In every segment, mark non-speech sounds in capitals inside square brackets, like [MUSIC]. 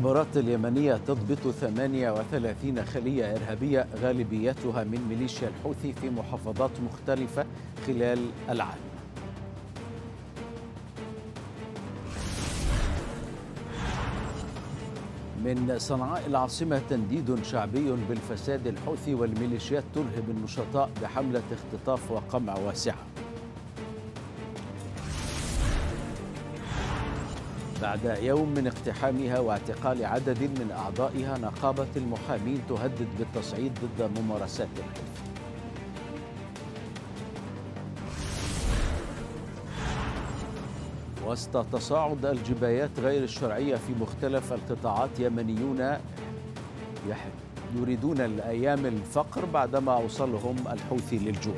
المخابرات اليمنية تضبط 38 خلية إرهابية غالبيتها من ميليشيا الحوثي في محافظات مختلفة خلال العام من صنعاء العاصمة تنديد شعبي بالفساد الحوثي والميليشيات ترهب النشطاء بحملة اختطاف وقمع واسعة بعد يوم من اقتحامها واعتقال عدد من أعضائها نقابة المحامين تهدد بالتصعيد ضد ممارسات العنف وسط تصاعد الجبايات غير الشرعية في مختلف القطاعات يمنيون يريدون الأيام الفقر بعدما أوصلهم الحوثي للجوع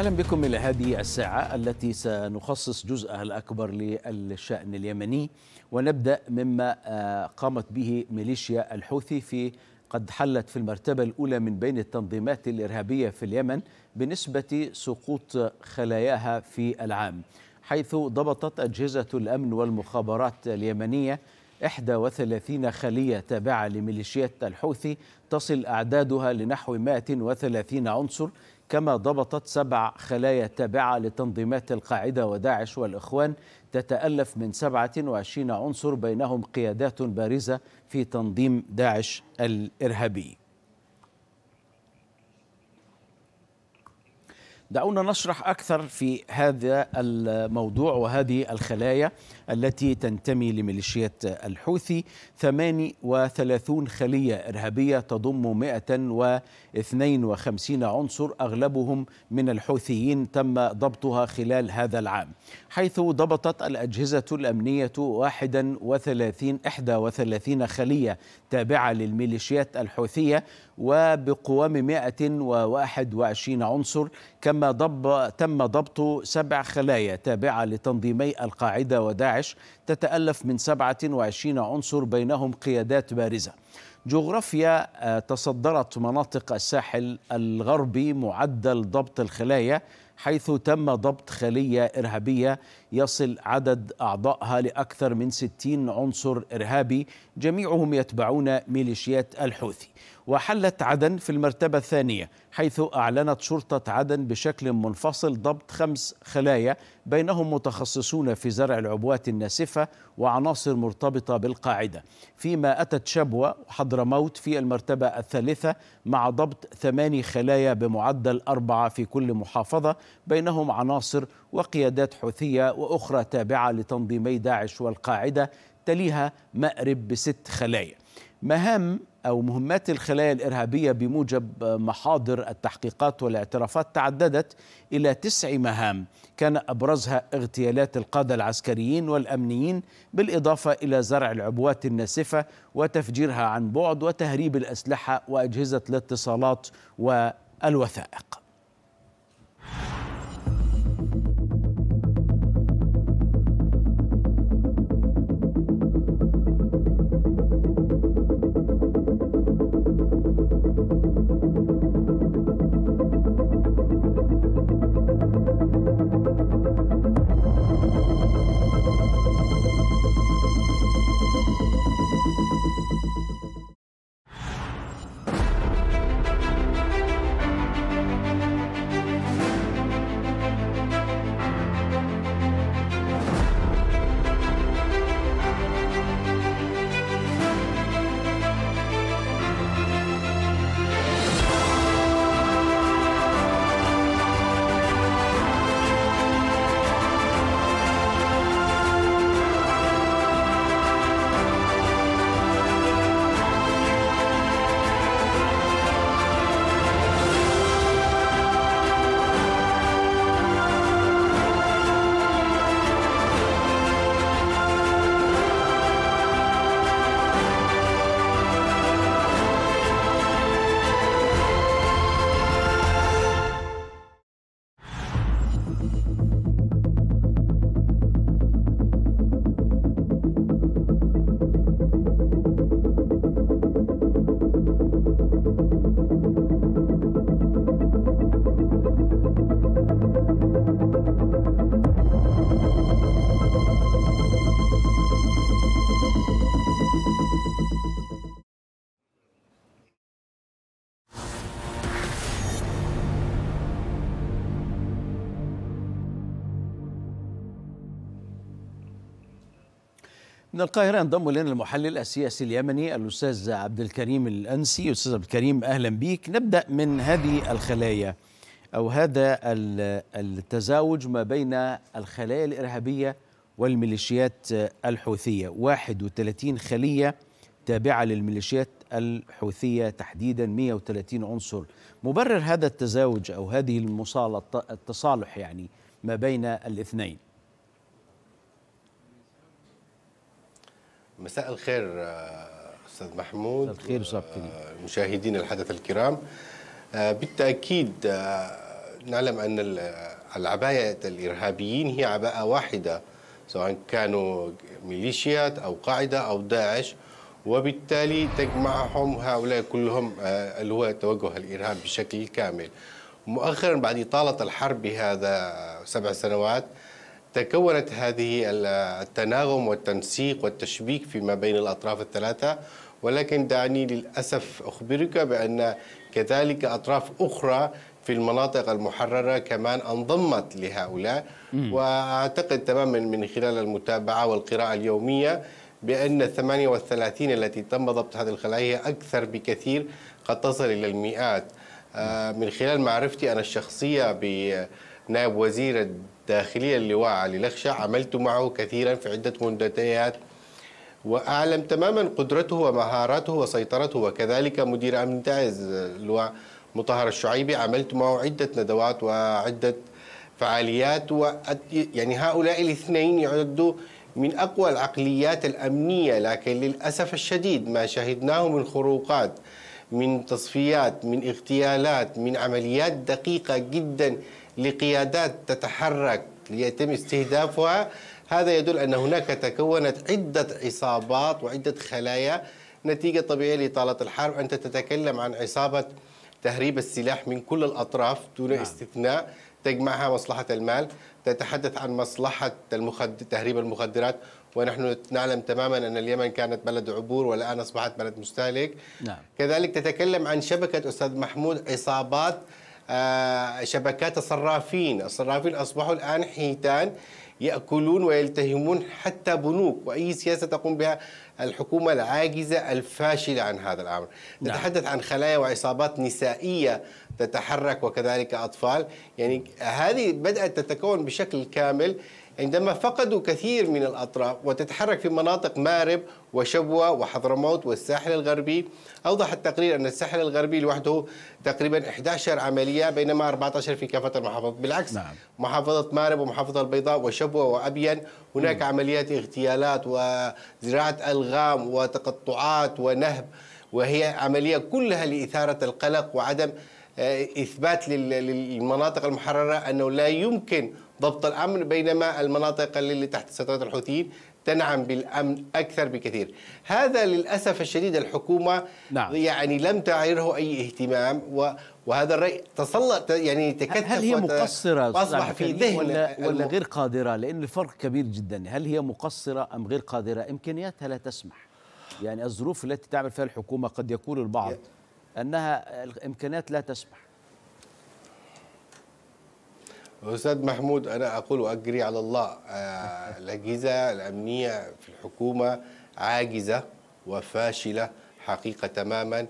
أهلا بكم إلى هذه الساعة التي سنخصص جزءها الأكبر للشأن اليمني ونبدأ مما آه، قامت به ميليشيا الحوثي في قد حلت في المرتبة الأولى من بين التنظيمات الإرهابية في اليمن بنسبة سقوط خلاياها في العام حيث ضبطت أجهزة الأمن والمخابرات اليمنية 31 خلية تابعة لميليشيات الحوثي تصل أعدادها لنحو 130 عنصر كما ضبطت سبع خلايا تابعة لتنظيمات القاعدة وداعش والإخوان تتألف من 27 عنصر بينهم قيادات بارزة في تنظيم داعش الإرهابي دعونا نشرح أكثر في هذا الموضوع وهذه الخلايا التي تنتمي لميليشيات الحوثي 38 خلية إرهابية تضم 152 عنصر أغلبهم من الحوثيين تم ضبطها خلال هذا العام حيث ضبطت الأجهزة الأمنية 31 31 خلية تابعة للميليشيات الحوثية وبقوام 121 عنصر كما ضب تم ضبط سبع خلايا تابعة لتنظيمي القاعدة وداعش داعش تتألف من 27 عنصر بينهم قيادات بارزة جغرافيا آه، تصدرت مناطق الساحل الغربي معدل ضبط الخلايا حيث تم ضبط خلية إرهابية يصل عدد أعضائها لأكثر من 60 عنصر إرهابي جميعهم يتبعون ميليشيات الحوثي وحلت عدن في المرتبة الثانية حيث أعلنت شرطة عدن بشكل منفصل ضبط خمس خلايا بينهم متخصصون في زرع العبوات الناسفة وعناصر مرتبطة بالقاعدة فيما أتت شبوة وحضرموت في المرتبة الثالثة مع ضبط ثماني خلايا بمعدل أربعة في كل محافظة بينهم عناصر وقيادات حوثية وأخرى تابعة لتنظيمي داعش والقاعدة تليها مأرب بست خلايا مهام أو مهمات الخلايا الإرهابية بموجب محاضر التحقيقات والاعترافات تعددت إلى تسع مهام كان أبرزها اغتيالات القادة العسكريين والأمنيين بالإضافة إلى زرع العبوات الناسفة وتفجيرها عن بعد وتهريب الأسلحة وأجهزة الاتصالات والوثائق من القاهرة ينضم إلينا المحلل السياسي اليمني الأستاذ عبد الكريم الأنسي أستاذ عبد الكريم أهلا بك نبدأ من هذه الخلايا أو هذا التزاوج ما بين الخلايا الإرهابية والميليشيات الحوثية 31 خلية تابعة للميليشيات الحوثية تحديدا 130 عنصر مبرر هذا التزاوج أو هذه المصالح التصالح يعني ما بين الاثنين مساء الخير آه، استاذ محمود مساء الخير استاذ آه، مشاهدين الحدث الكرام آه، بالتاكيد نعلم ان العبايه الارهابيين هي عباءه واحده سواء كانوا ميليشيات او قاعده او داعش وبالتالي تجمعهم هؤلاء كلهم اللي هو توجه الارهاب بشكل كامل مؤخرا بعد اطاله الحرب بهذا سبع سنوات تكونت هذه التناغم والتنسيق والتشبيك فيما بين الأطراف الثلاثة ولكن دعني للأسف أخبرك بأن كذلك أطراف أخرى في المناطق المحررة كمان انضمت لهؤلاء م. وأعتقد تماما من خلال المتابعة والقراءة اليومية بأن 38 التي تم ضبط هذه الخلايا هي أكثر بكثير قد تصل إلى المئات آه، من خلال معرفتي أنا الشخصية بنائب وزير الداخلية اللواء علي لخشة عملت معه كثيرا في عدة منتديات وأعلم تماما قدرته ومهاراته وسيطرته وكذلك مدير أمن تعز اللواء مطهر الشعيبي عملت معه عدة ندوات وعدة فعاليات و يعني هؤلاء الاثنين يعدوا من أقوى العقليات الأمنية لكن للأسف الشديد ما شهدناه من خروقات من تصفيات من اغتيالات من عمليات دقيقة جداً لقيادات تتحرك ليتم استهدافها هذا يدل أن هناك تكونت عدة عصابات وعدة خلايا نتيجة طبيعية لإطالة الحرب أنت تتكلم عن عصابة تهريب السلاح من كل الأطراف دون نعم. استثناء تجمعها مصلحة المال تتحدث عن مصلحة المخد... تهريب المخدرات ونحن نعلم تماما أن اليمن كانت بلد عبور والآن أصبحت بلد مستهلك نعم. كذلك تتكلم عن شبكة أستاذ محمود عصابات آه، شبكات الصرافين الصرافين أصبحوا الآن حيتان يأكلون ويلتهمون حتى بنوك وأي سياسة تقوم بها الحكومة العاجزة الفاشلة عن هذا الأمر نعم. نتحدث عن خلايا وعصابات نسائية تتحرك وكذلك أطفال يعني هذه بدأت تتكون بشكل كامل عندما فقدوا كثير من الأطراف وتتحرك في مناطق مارب وشبوة وحضرموت والساحل الغربي أوضح التقرير أن الساحل الغربي لوحده تقريبا 11 عملية بينما 14 في كافة المحافظات بالعكس نعم. محافظة مارب ومحافظة البيضاء وشبوة وأبين هناك م. عمليات اغتيالات وزراعة ألغام وتقطعات ونهب وهي عملية كلها لإثارة القلق وعدم آه، إثبات للمناطق المحررة أنه لا يمكن ضبط الأمن بينما المناطق اللي تحت سيطرة الحوثيين تنعم بالأمن أكثر بكثير هذا للأسف الشديد الحكومة نعم. يعني لم تعيره أي اهتمام و وهذا الرأي تسلط يعني تكتف هل هي مقصرة أصبح في ذهن ولا, ولا غير قادرة لأن الفرق كبير جدا هل هي مقصرة أم غير قادرة إمكانياتها لا تسمح يعني الظروف التي تعمل فيها الحكومة قد يقول البعض أنها الإمكانيات لا تسمح استاذ محمود انا اقول واجري على الله الاجهزه آه، الامنيه في الحكومه عاجزه وفاشله حقيقه تماما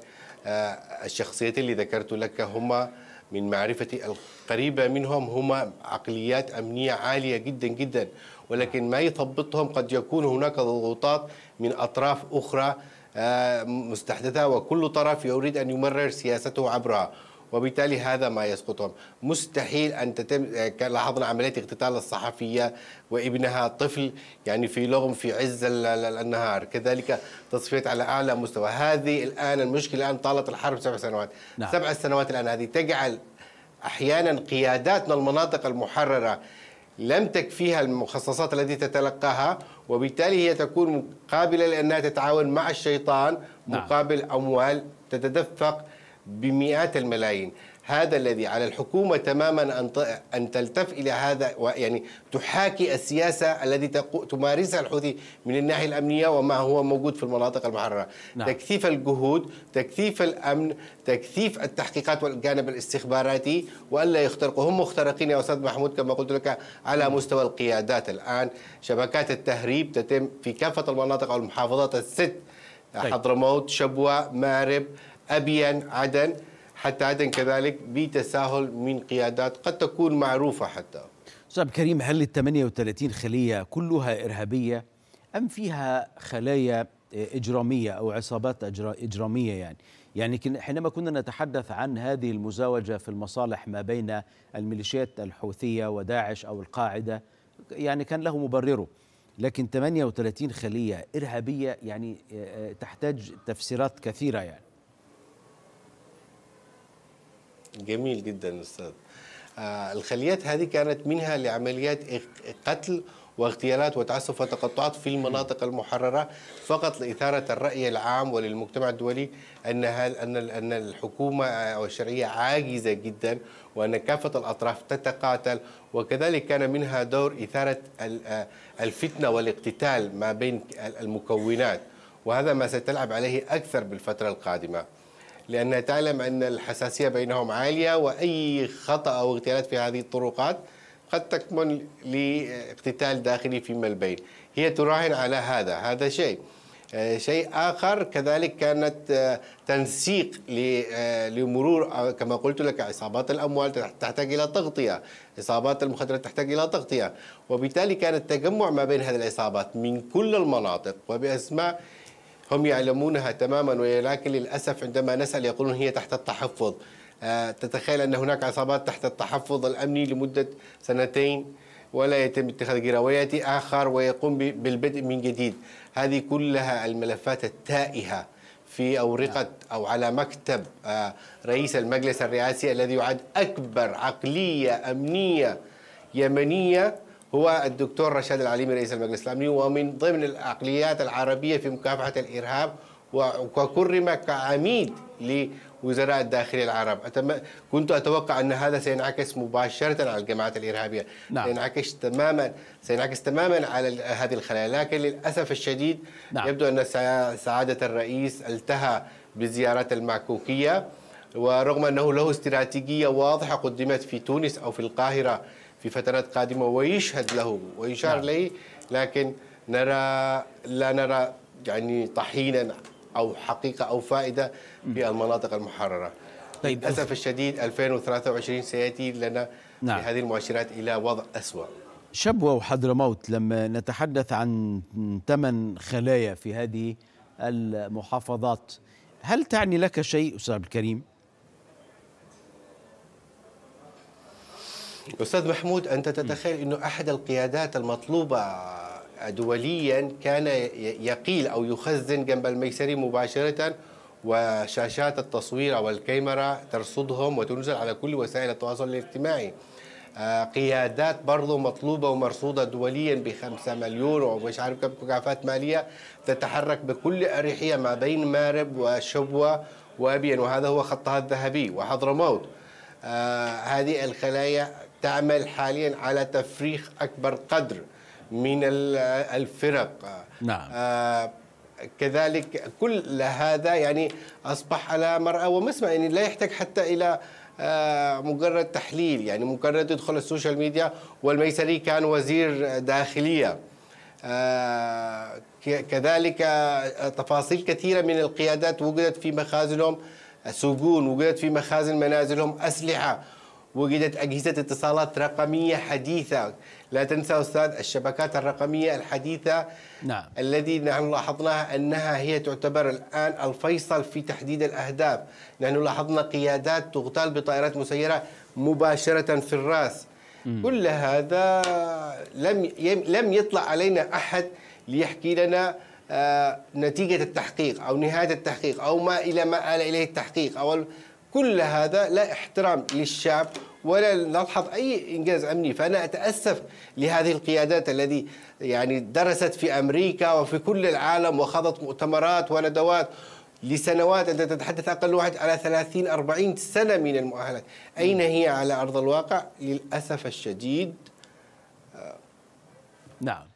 آه، الشخصيات اللي ذكرت لك هم من معرفتي القريبة منهم هما عقليات أمنية عالية جدا جدا ولكن ما يثبطهم قد يكون هناك ضغوطات من أطراف أخرى آه، مستحدثة وكل طرف يريد أن يمرر سياسته عبرها وبالتالي هذا ما يسقطهم مستحيل أن تتم آه، لاحظنا عملية اغتتال الصحفية وابنها طفل يعني في لغم في عز النهار كذلك تصفيات على أعلى مستوى هذه الآن المشكلة الآن طالت الحرب سبع سنوات نعم. سبع سنوات الآن هذه تجعل أحيانا قياداتنا المناطق المحررة لم تكفيها المخصصات التي تتلقاها وبالتالي هي تكون قابلة لأنها تتعاون مع الشيطان نعم. مقابل نعم. أموال تتدفق بمئات الملايين هذا الذي على الحكومة تماما أن أن تلتف إلى هذا ويعني تحاكي السياسة التي تمارسها الحوثي من الناحية الأمنية وما هو موجود في المناطق المحررة نعم. تكثيف الجهود تكثيف الأمن تكثيف التحقيقات والجانب الاستخباراتي وألا يخترقوا هم مخترقين يا أستاذ محمود كما قلت لك على نعم. مستوى القيادات الآن شبكات التهريب تتم في كافة المناطق والمحافظات الست طيب. حضرموت شبوة مارب أبين عدن حتى عدن كذلك بتساهل من قيادات قد تكون معروفة حتى صاحب كريم هل ال 38 خلية كلها إرهابية أم فيها خلايا إجرامية أو عصابات إجرامية يعني يعني حينما كنا نتحدث عن هذه المزاوجة في المصالح ما بين الميليشيات الحوثية وداعش أو القاعدة يعني كان له مبرره لكن 38 خلية إرهابية يعني تحتاج تفسيرات كثيرة يعني جميل جدا استاذ آه الخليات هذه كانت منها لعمليات قتل واغتيالات وتعسف وتقطعات في المناطق المحررة فقط لإثارة الرأي العام وللمجتمع الدولي أن أن الحكومة أو الشرعية عاجزة جدا وأن كافة الأطراف تتقاتل وكذلك كان منها دور إثارة آه، الفتنة والاقتتال ما بين المكونات وهذا ما ستلعب عليه أكثر بالفترة القادمة لأنها تعلم أن الحساسية بينهم عالية وأي خطأ أو اغتيالات في هذه الطرقات قد تكمن لاقتتال داخلي فيما البين هي تراهن على هذا هذا شيء آه، شيء آخر كذلك كانت آه، تنسيق آه، لمرور كما قلت لك عصابات الأموال تحتاج إلى تغطية عصابات المخدرات تحتاج إلى تغطية وبالتالي كان التجمع ما بين هذه العصابات من كل المناطق وبأسماء هم يعلمونها تماما ولكن للأسف عندما نسأل يقولون هي تحت التحفظ آه، تتخيل أن هناك عصابات تحت التحفظ الأمني لمدة سنتين ولا يتم اتخاذ قرار ويأتي آخر ويقوم بالبدء من جديد هذه كلها الملفات التائهة في أورقة نعم. أو على مكتب آه، رئيس المجلس الرئاسي الذي يعد أكبر عقلية أمنية يمنية هو الدكتور رشاد العليمي رئيس المجلس الامني ومن ضمن العقليات العربيه في مكافحه الارهاب وكرم كعميد لوزراء الداخليه العرب كنت اتوقع ان هذا سينعكس مباشره على الجماعات الارهابيه نعم. سينعكس تماما سينعكس تماما على هذه الخلايا لكن للاسف الشديد نعم. يبدو ان سعاده الرئيس التهى بالزيارات المعكوكيه ورغم انه له استراتيجيه واضحه قدمت في تونس او في القاهره في فترات قادمة ويشهد له ويشار نعم. إليه لكن نرى لا نرى يعني طحينا أو حقيقة أو فائدة في المناطق المحررة طيب للأسف الشديد 2023 سيأتي لنا نعم. بهذه المؤشرات إلى وضع أسوأ شبوة وحضرموت لما نتحدث عن ثمن خلايا في هذه المحافظات هل تعني لك شيء أستاذ عبد الكريم؟ أستاذ محمود أنت تتخيل أنه أحد القيادات المطلوبة دوليا كان يقيل أو يخزن جنب الميسري مباشرة وشاشات التصوير أو الكاميرا ترصدهم وتنزل على كل وسائل التواصل الاجتماعي آه، قيادات برضه مطلوبة ومرصودة دوليا بخمسة مليون ومش عارف كم مكافات مالية تتحرك بكل أريحية ما بين مارب وشبوة وأبين وهذا هو خطها الذهبي وحضرموت آه هذه الخلايا تعمل حاليا على تفريخ أكبر قدر من الفرق نعم آه كذلك كل هذا يعني أصبح على مرأة ومسمع يعني لا يحتاج حتى إلى آه مجرد تحليل يعني مجرد يدخل السوشيال ميديا والميسري كان وزير داخلية آه كذلك آه، تفاصيل كثيرة من القيادات وجدت في مخازنهم سجون وجدت في مخازن منازلهم أسلحة وجدت أجهزة اتصالات رقمية حديثة لا تنسى أستاذ الشبكات الرقمية الحديثة نعم الذي نحن لاحظناها أنها هي تعتبر الآن الفيصل في تحديد الأهداف نحن لاحظنا قيادات تغتال بطائرات مسيرة مباشرة في الرأس م. كل هذا لم لم يطلع علينا أحد ليحكي لنا آه، نتيجة التحقيق أو نهاية التحقيق أو ما إلى ما آل إليه التحقيق أو كل هذا لا احترام للشعب ولا نلحظ اي انجاز امني فانا اتاسف لهذه القيادات التي يعني درست في امريكا وفي كل العالم وخاضت مؤتمرات وندوات لسنوات أنت تتحدث أقل واحد على 30 40 سنة من المؤهلات أين هي على أرض الواقع للأسف الشديد آه، نعم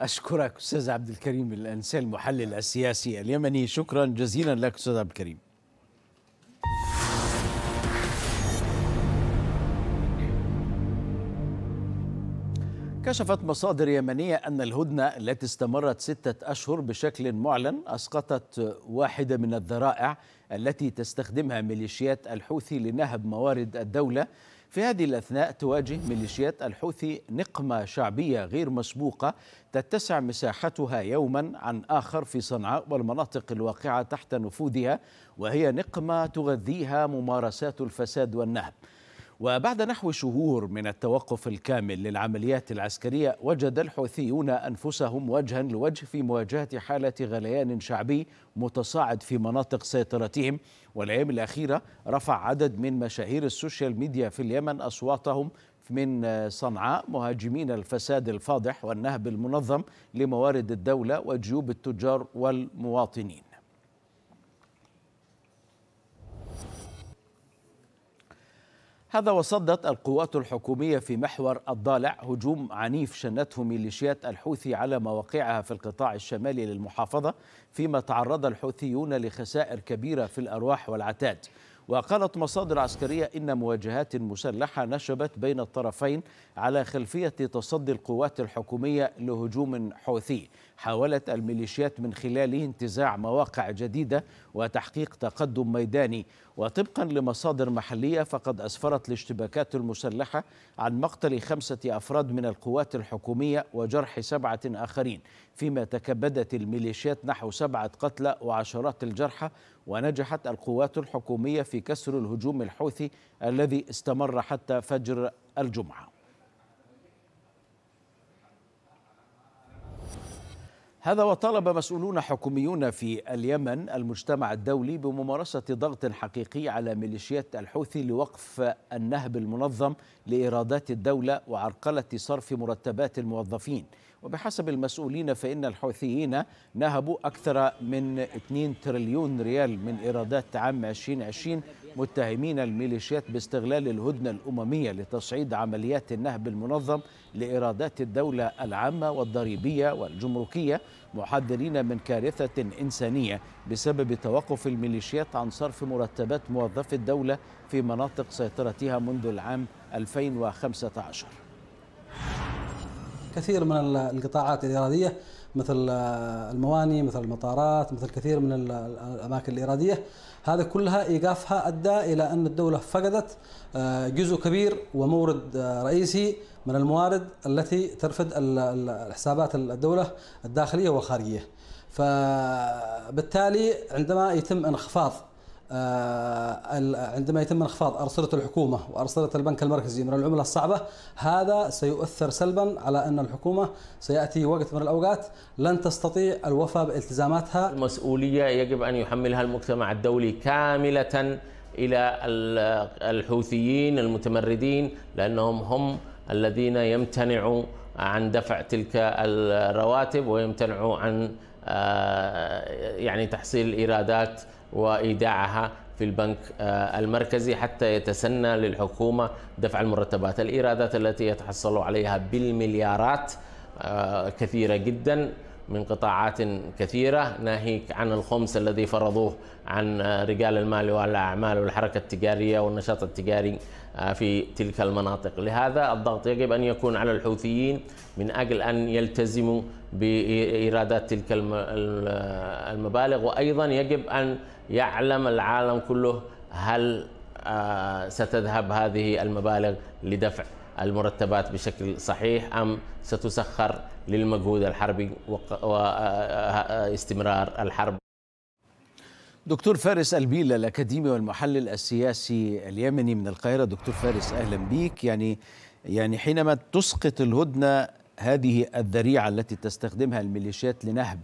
أشكرك أستاذ عبد الكريم الأنسي المحلل السياسي اليمني شكرا جزيلا لك أستاذ عبد الكريم كشفت مصادر يمنية أن الهدنة التي استمرت ستة أشهر بشكل معلن أسقطت واحدة من الذرائع التي تستخدمها ميليشيات الحوثي لنهب موارد الدولة في هذه الأثناء تواجه ميليشيات الحوثي نقمة شعبية غير مسبوقة تتسع مساحتها يوما عن آخر في صنعاء والمناطق الواقعة تحت نفوذها وهي نقمة تغذيها ممارسات الفساد والنهب وبعد نحو شهور من التوقف الكامل للعمليات العسكرية وجد الحوثيون أنفسهم وجها لوجه في مواجهة حالة غليان شعبي متصاعد في مناطق سيطرتهم والأيام الأخيرة رفع عدد من مشاهير السوشيال ميديا في اليمن أصواتهم من صنعاء مهاجمين الفساد الفاضح والنهب المنظم لموارد الدولة وجيوب التجار والمواطنين هذا وصدت القوات الحكومية في محور الضالع هجوم عنيف شنته ميليشيات الحوثي على مواقعها في القطاع الشمالي للمحافظة فيما تعرض الحوثيون لخسائر كبيرة في الأرواح والعتاد وقالت مصادر عسكرية إن مواجهات مسلحة نشبت بين الطرفين على خلفية تصدي القوات الحكومية لهجوم حوثي حاولت الميليشيات من خلاله انتزاع مواقع جديدة وتحقيق تقدم ميداني وطبقا لمصادر محلية فقد أسفرت الاشتباكات المسلحة عن مقتل خمسة أفراد من القوات الحكومية وجرح سبعة آخرين فيما تكبدت الميليشيات نحو سبعة قتلى وعشرات الجرحى ونجحت القوات الحكومية في كسر الهجوم الحوثي الذي استمر حتى فجر الجمعة هذا وطالب مسؤولون حكوميون في اليمن المجتمع الدولي بممارسة ضغط حقيقي على ميليشيات الحوثي لوقف النهب المنظم لإيرادات الدولة وعرقلة صرف مرتبات الموظفين وبحسب المسؤولين فإن الحوثيين نهبوا أكثر من 2 تريليون ريال من إيرادات عام 2020 متهمين الميليشيات باستغلال الهدنة الأممية لتصعيد عمليات النهب المنظم لإيرادات الدولة العامة والضريبية والجمركية محذرين من كارثة إنسانية بسبب توقف الميليشيات عن صرف مرتبات موظفي الدولة في مناطق سيطرتها منذ العام 2015 كثير من القطاعات الإرادية مثل آه، المواني مثل المطارات مثل كثير من الأماكن الإرادية هذا كلها إيقافها أدى إلى أن الدولة فقدت آه، جزء كبير ومورد آه، رئيسي من الموارد التي ترفد الحسابات الدولة الداخلية والخارجية فبالتالي عندما يتم انخفاض آه، عندما يتم انخفاض أرصدة الحكومة وأرصدة البنك المركزي من العملة الصعبة هذا سيؤثر سلبا على أن الحكومة سيأتي وقت من الأوقات لن تستطيع الوفاء بالتزاماتها المسؤولية يجب أن يحملها المجتمع الدولي كاملة إلى الحوثيين المتمردين لأنهم هم الذين يمتنعوا عن دفع تلك الرواتب ويمتنعوا عن آه، يعني تحصيل إيرادات وايداعها في البنك آه، المركزي حتى يتسنى للحكومه دفع المرتبات، الايرادات التي يتحصل عليها بالمليارات آه، كثيره جدا من قطاعات كثيرة ناهيك عن الخمس الذي فرضوه عن آه، رجال المال والأعمال والحركة التجارية والنشاط التجاري في تلك المناطق لهذا الضغط يجب أن يكون على الحوثيين من أجل أن يلتزموا بإيرادات تلك المبالغ وأيضا يجب أن يعلم العالم كله هل آه، ستذهب هذه المبالغ لدفع المرتبات بشكل صحيح أم ستسخر للمجهود الحربي واستمرار آه، آه، الحرب دكتور فارس البيل الأكاديمي والمحلل السياسي اليمني من القاهرة دكتور فارس أهلا بك يعني يعني حينما تسقط الهدنة هذه الذريعة التي تستخدمها الميليشيات لنهب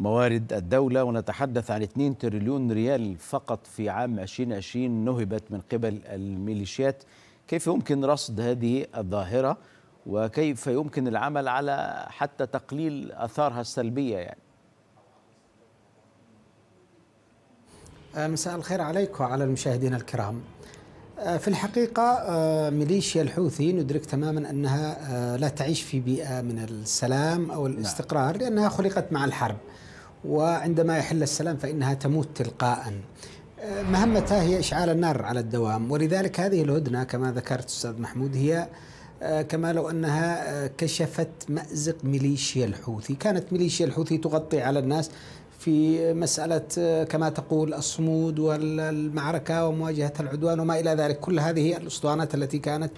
موارد الدولة ونتحدث عن 2 تريليون ريال فقط في عام 2020 نهبت من قبل الميليشيات كيف يمكن رصد هذه الظاهرة وكيف يمكن العمل على حتى تقليل أثارها السلبية يعني آه، مساء الخير عليكم وعلى المشاهدين الكرام آه، في الحقيقة آه، ميليشيا الحوثي ندرك تماما أنها لا تعيش في بيئة من السلام أو نعم. الاستقرار لأنها خلقت مع الحرب وعندما يحل السلام فإنها تموت تلقاء مهمتها هي إشعال النار على الدوام ولذلك هذه الهدنة كما ذكرت أستاذ محمود هي آه، كما لو أنها آه، كشفت مأزق ميليشيا الحوثي كانت ميليشيا الحوثي تغطي على الناس في مسألة آه، كما تقول الصمود والمعركة ومواجهة العدوان وما إلى ذلك كل هذه الأسطوانات التي كانت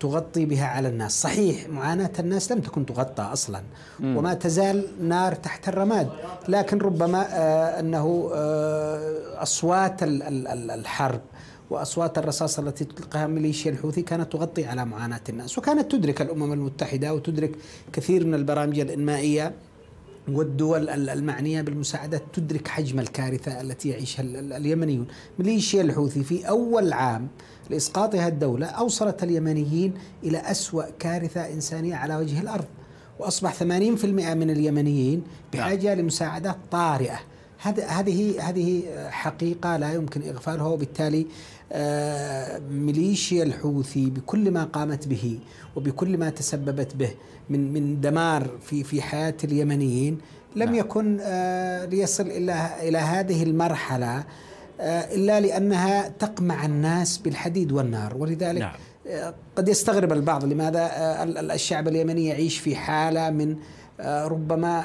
تغطي بها على الناس صحيح معاناة الناس لم تكن تغطى أصلا وما تزال نار تحت الرماد لكن ربما آه، أنه آه، أصوات الحرب واصوات الرصاص التي تطلقها ميليشيا الحوثي كانت تغطي على معاناه الناس، وكانت تدرك الامم المتحده وتدرك كثير من البرامج الانمائيه والدول المعنيه بالمساعدة تدرك حجم الكارثه التي يعيشها اليمنيون، ميليشيا الحوثي في اول عام لإسقاطها الدولة أوصلت اليمنيين إلى أسوأ كارثة إنسانية على وجه الأرض وأصبح 80% من اليمنيين بحاجة لمساعدات طارئة هذه هذه حقيقة لا يمكن إغفالها وبالتالي آه، ميليشيا الحوثي بكل ما قامت به وبكل ما تسببت به من من دمار في في حياة اليمنيين لم نعم. يكن آه، ليصل إلى إلى هذه المرحلة آه، إلا لأنها تقمع الناس بالحديد والنار ولذلك نعم. آه، قد يستغرب البعض لماذا آه، الشعب اليمني يعيش في حالة من ربما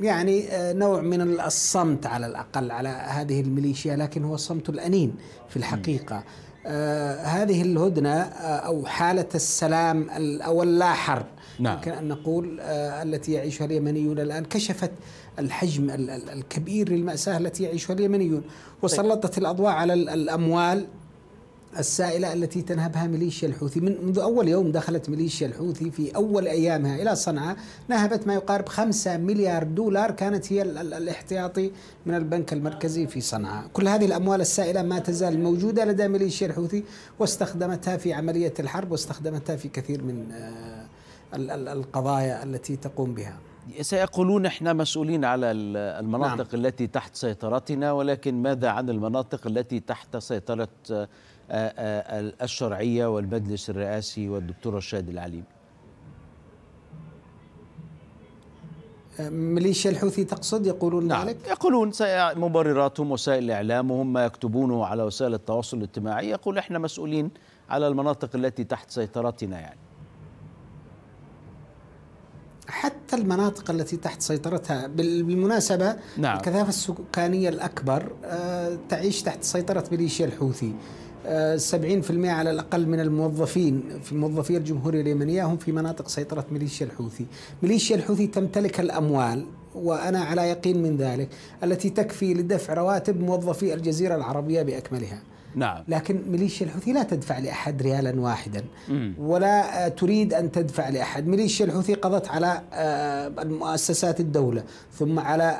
يعني نوع من الصمت على الأقل على هذه الميليشيا لكن هو الصمت الأنين في الحقيقة هذه الهدنة أو حالة السلام أو اللا حرب نعم. يمكن أن نقول آه، التي يعيشها اليمنيون الآن كشفت الحجم الكبير للمأساة التي يعيشها اليمنيون طيب. وسلطت الأضواء على الأموال السائلة التي تنهبها ميليشيا الحوثي من منذ أول يوم دخلت ميليشيا الحوثي في أول أيامها إلى صنعاء نهبت ما يقارب 5 مليار دولار كانت هي الاحتياطي من البنك المركزي في صنعاء كل هذه الأموال السائلة ما تزال موجودة لدى ميليشيا الحوثي واستخدمتها في عملية الحرب واستخدمتها في كثير من آه، القضايا التي تقوم بها سيقولون احنا مسؤولين على المناطق نعم. التي تحت سيطرتنا ولكن ماذا عن المناطق التي تحت سيطره آه، آه، الشرعيه والمجلس الرئاسي والدكتور رشاد العليم ميليشيا الحوثي تقصد يقولون نعم، ذلك؟ نعم. يقولون مبرراتهم وسائل الاعلام وهم ما يكتبونه على وسائل التواصل الاجتماعي يقول احنا مسؤولين على المناطق التي تحت سيطرتنا يعني حتى المناطق التي تحت سيطرتها بالمناسبة نعم. الكثافة السكانية الأكبر آه، تعيش تحت سيطرة ميليشيا الحوثي 70% آه، على الأقل من الموظفين في موظفي الجمهورية اليمنية هم في مناطق سيطرة ميليشيا الحوثي ميليشيا الحوثي تمتلك الأموال وأنا على يقين من ذلك التي تكفي لدفع رواتب موظفي الجزيرة العربية بأكملها نعم لكن ميليشيا الحوثي لا تدفع لأحد ريالا واحدا ولا تريد أن تدفع لأحد ميليشيا الحوثي قضت على آه، مؤسسات الدولة ثم على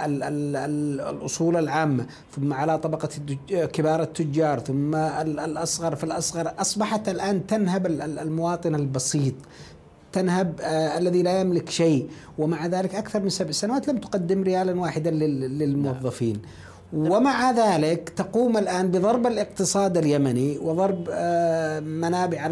الأصول العامة ثم على طبقة كبار التجار ثم الأصغر فالأصغر أصبحت الآن تنهب المواطن البسيط تنهب آه الذي لا يملك شيء ومع ذلك أكثر من سبع سنوات لم تقدم ريالا واحدا للموظفين نعم. ومع ذلك تقوم الآن بضرب الاقتصاد اليمني وضرب آه، منابع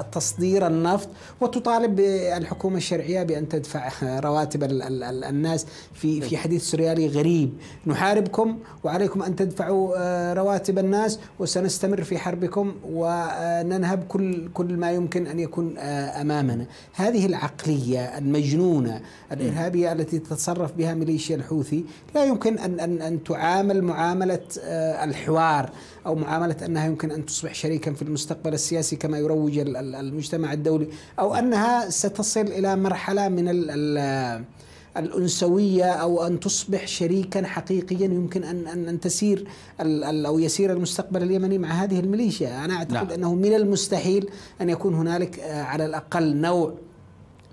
التصدير النفط وتطالب الحكومة الشرعية بأن تدفع [LAUGHS] رواتب الناس في في نعم. حديث سريالي غريب نحاربكم وعليكم أن تدفعوا آه، رواتب الناس وسنستمر في حربكم وننهب آه، كل كل ما يمكن أن يكون أمامنا هذه العقلية المجنونة الإرهابية التي تتصرف بها ميليشيا الحوثي لا يمكن أن أن أن تعالج تعامل معامله آه، الحوار او معامله انها يمكن ان تصبح شريكا في المستقبل السياسي كما يروج المجتمع الدولي او انها ستصل الى مرحله من الأنسوية أو أن تصبح شريكا حقيقيا يمكن أن أن, أن تسير أو يسير المستقبل اليمني مع هذه الميليشيا أنا أعتقد لا. نعم. أنه من المستحيل أن يكون هنالك آه، على الأقل نوع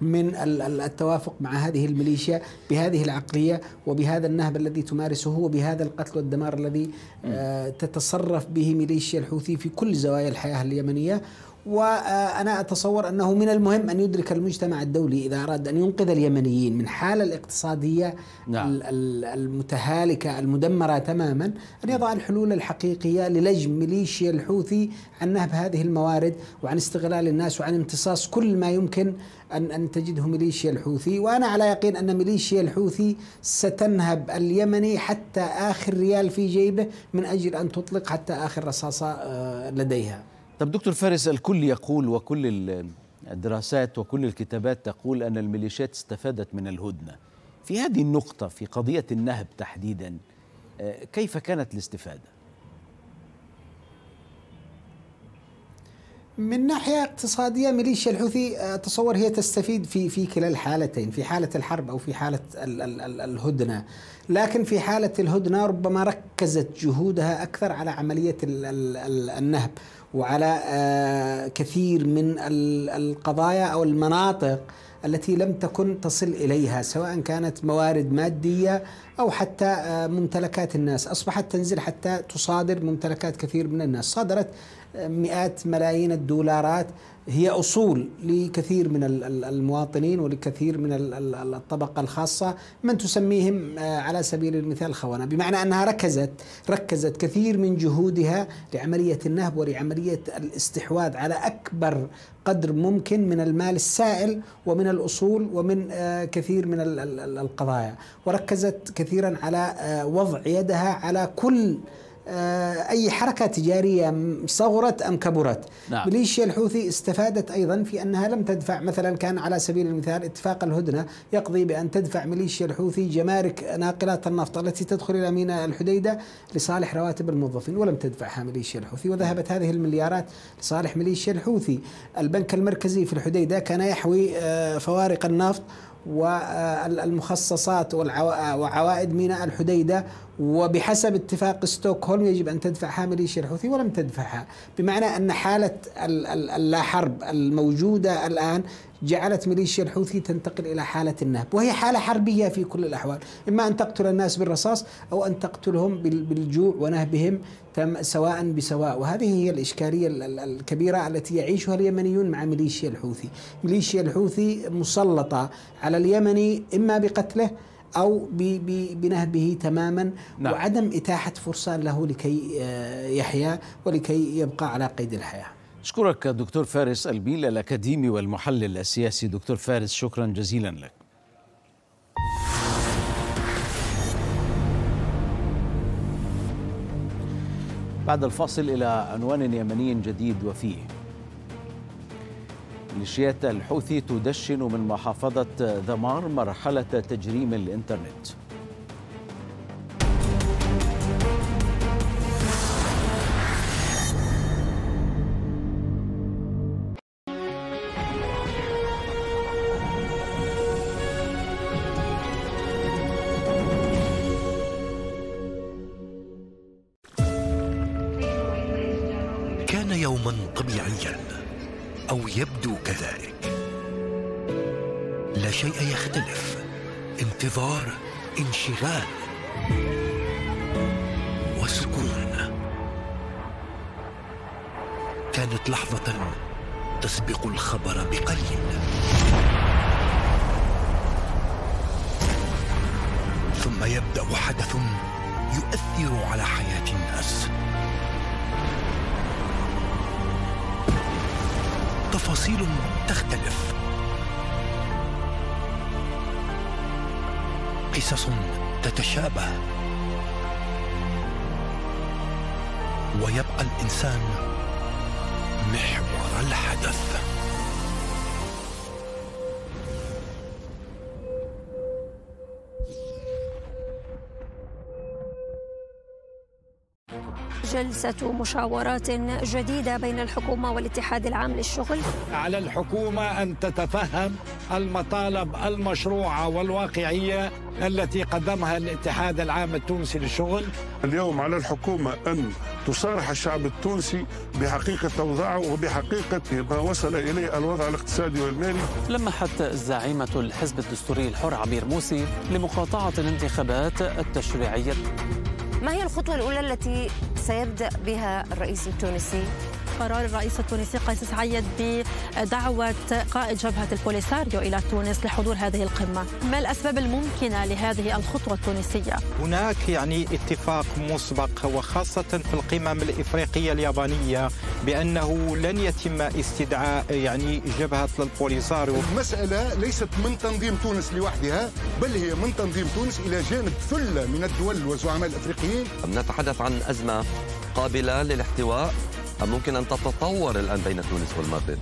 من التوافق مع هذه الميليشيا بهذه العقلية وبهذا النهب الذي تمارسه وبهذا القتل والدمار الذي آه، تتصرف به ميليشيا الحوثي في كل زوايا الحياة اليمنية وانا اتصور انه من المهم ان يدرك المجتمع الدولي اذا اراد ان ينقذ اليمنيين من حاله الاقتصاديه نعم. المتهالكه المدمره تماما ان يضع الحلول الحقيقيه للجم ميليشيا الحوثي عن نهب هذه الموارد وعن استغلال الناس وعن امتصاص كل ما يمكن ان ان تجده ميليشيا الحوثي وانا على يقين ان ميليشيا الحوثي ستنهب اليمني حتى اخر ريال في جيبه من اجل ان تطلق حتى اخر رصاصه آه، لديها طب دكتور فارس الكل يقول وكل الدراسات وكل الكتابات تقول أن الميليشيات استفادت من الهدنة في هذه النقطة في قضية النهب تحديدا آه، كيف كانت الاستفادة؟ من ناحيه اقتصاديه ميليشيا الحوثي آه، تصور هي تستفيد في في كلا الحالتين في حاله الحرب او في حاله ال ال ال الهدنه لكن في حاله الهدنه ربما ركزت جهودها اكثر على عمليه ال ال ال النهب وعلى آه، كثير من القضايا او المناطق التي لم تكن تصل اليها سواء كانت موارد ماديه أو حتى آه، ممتلكات الناس أصبحت تنزل حتى تصادر ممتلكات كثير من الناس صادرت آه، مئات ملايين الدولارات هي أصول لكثير من المواطنين ولكثير من الطبقة الخاصة من تسميهم آه، على سبيل المثال خونة بمعنى أنها ركزت ركزت كثير من جهودها لعملية النهب ولعملية الاستحواذ على أكبر قدر ممكن من المال السائل ومن الأصول ومن كثير من القضايا وركزت كثيرا على آه، وضع يدها على كل آه، أي حركة تجارية صغرت أم كبرت نعم. ميليشيا الحوثي استفادت أيضا في أنها لم تدفع مثلا كان على سبيل المثال اتفاق الهدنة يقضي بأن تدفع ميليشيا الحوثي جمارك ناقلات النفط التي تدخل إلى ميناء الحديدة لصالح رواتب الموظفين ولم تدفعها ميليشيا الحوثي وذهبت هذه المليارات لصالح ميليشيا الحوثي البنك المركزي في الحديدة كان يحوي آه، فوارق النفط والمخصصات وعوائد ميناء الحديدة وبحسب اتفاق ستوكهولم يجب أن تدفعها ميليشيا الحوثي ولم تدفعها بمعنى أن حالة اللا حرب الموجودة الآن جعلت ميليشيا الحوثي تنتقل إلى حالة النهب وهي حالة حربية في كل الأحوال إما أن تقتل الناس بالرصاص أو أن تقتلهم بالجوع ونهبهم تم سواء بسواء وهذه هي الإشكالية الكبيرة التي يعيشها اليمنيون مع ميليشيا الحوثي ميليشيا الحوثي مسلطة على اليمني إما بقتله أو بنهبه تماما نعم. وعدم إتاحة فرصة له لكي آه، يحيا ولكي يبقى على قيد الحياة أشكرك دكتور فارس البيل الأكاديمي والمحلل السياسي دكتور فارس شكرا جزيلا لك بعد الفاصل إلى عنوان يمني جديد وفيه ميليشيات الحوثي تدشن من محافظة ذمار مرحلة تجريم الإنترنت ويبدا حدث يؤثر على حياه الناس تفاصيل تختلف قصص تتشابه ويبقى الانسان محور الحدث جلسة مشاورات جديدة بين الحكومة والاتحاد العام للشغل على الحكومة أن تتفهم المطالب المشروعة والواقعية التي قدمها الاتحاد العام التونسي للشغل اليوم على الحكومة أن تصارح الشعب التونسي بحقيقة أوضاعه وبحقيقة ما وصل إليه الوضع الاقتصادي والمالي لمحت زعيمة الحزب الدستوري الحر عبير موسي لمقاطعة الانتخابات التشريعية ما هي الخطوة الأولى التي سيبدأ بها الرئيس التونسي قرار الرئيس التونسي قيس سعيد بدعوة قائد جبهة البوليساريو إلى تونس لحضور هذه القمة ما الأسباب الممكنة لهذه الخطوة التونسية؟ هناك يعني اتفاق مسبق وخاصة في القمم الإفريقية اليابانية بأنه لن يتم استدعاء يعني جبهة البوليساريو المسألة ليست من تنظيم تونس لوحدها بل هي من تنظيم تونس إلى جانب ثلة من الدول وزعماء الأفريقيين نتحدث عن أزمة قابلة للاحتواء أم ممكن أن تتطور الآن بين تونس والمغرب؟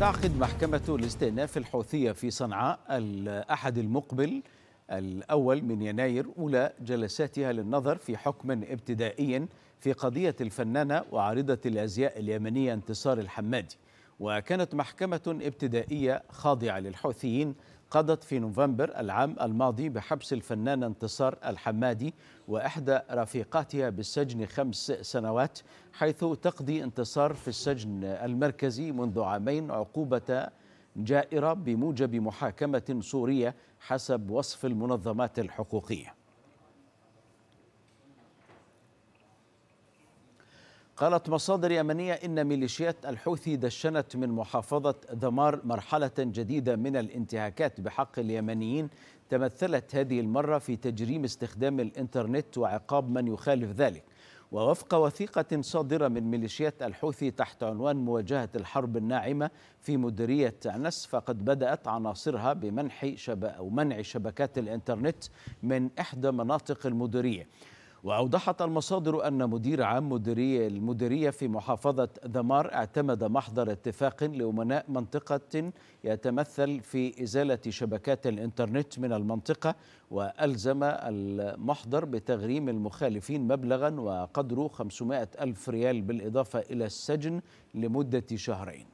تعقد محكمة الاستئناف الحوثية في صنعاء الأحد المقبل الأول من يناير أولى جلساتها للنظر في حكم ابتدائي في قضية الفنانة وعارضة الأزياء اليمنية انتصار الحمادي وكانت محكمة ابتدائية خاضعة للحوثيين قضت في نوفمبر العام الماضي بحبس الفنانة انتصار الحمادي وإحدى رفيقاتها بالسجن خمس سنوات حيث تقضي انتصار في السجن المركزي منذ عامين عقوبة جائرة بموجب محاكمة سورية حسب وصف المنظمات الحقوقية قالت مصادر يمنية إن ميليشيات الحوثي دشنت من محافظة دمار مرحلة جديدة من الانتهاكات بحق اليمنيين تمثلت هذه المرة في تجريم استخدام الإنترنت وعقاب من يخالف ذلك ووفق وثيقة صادرة من ميليشيات الحوثي تحت عنوان مواجهة الحرب الناعمة في مديرية أنس فقد بدأت عناصرها بمنح شب أو منع شبكات الإنترنت من إحدى مناطق المديرية وأوضحت المصادر أن مدير عام مديرية المديرية في محافظة دمار اعتمد محضر اتفاق لأمناء منطقة يتمثل في إزالة شبكات الإنترنت من المنطقة وألزم المحضر بتغريم المخالفين مبلغا وقدره 500 ألف ريال بالإضافة إلى السجن لمدة شهرين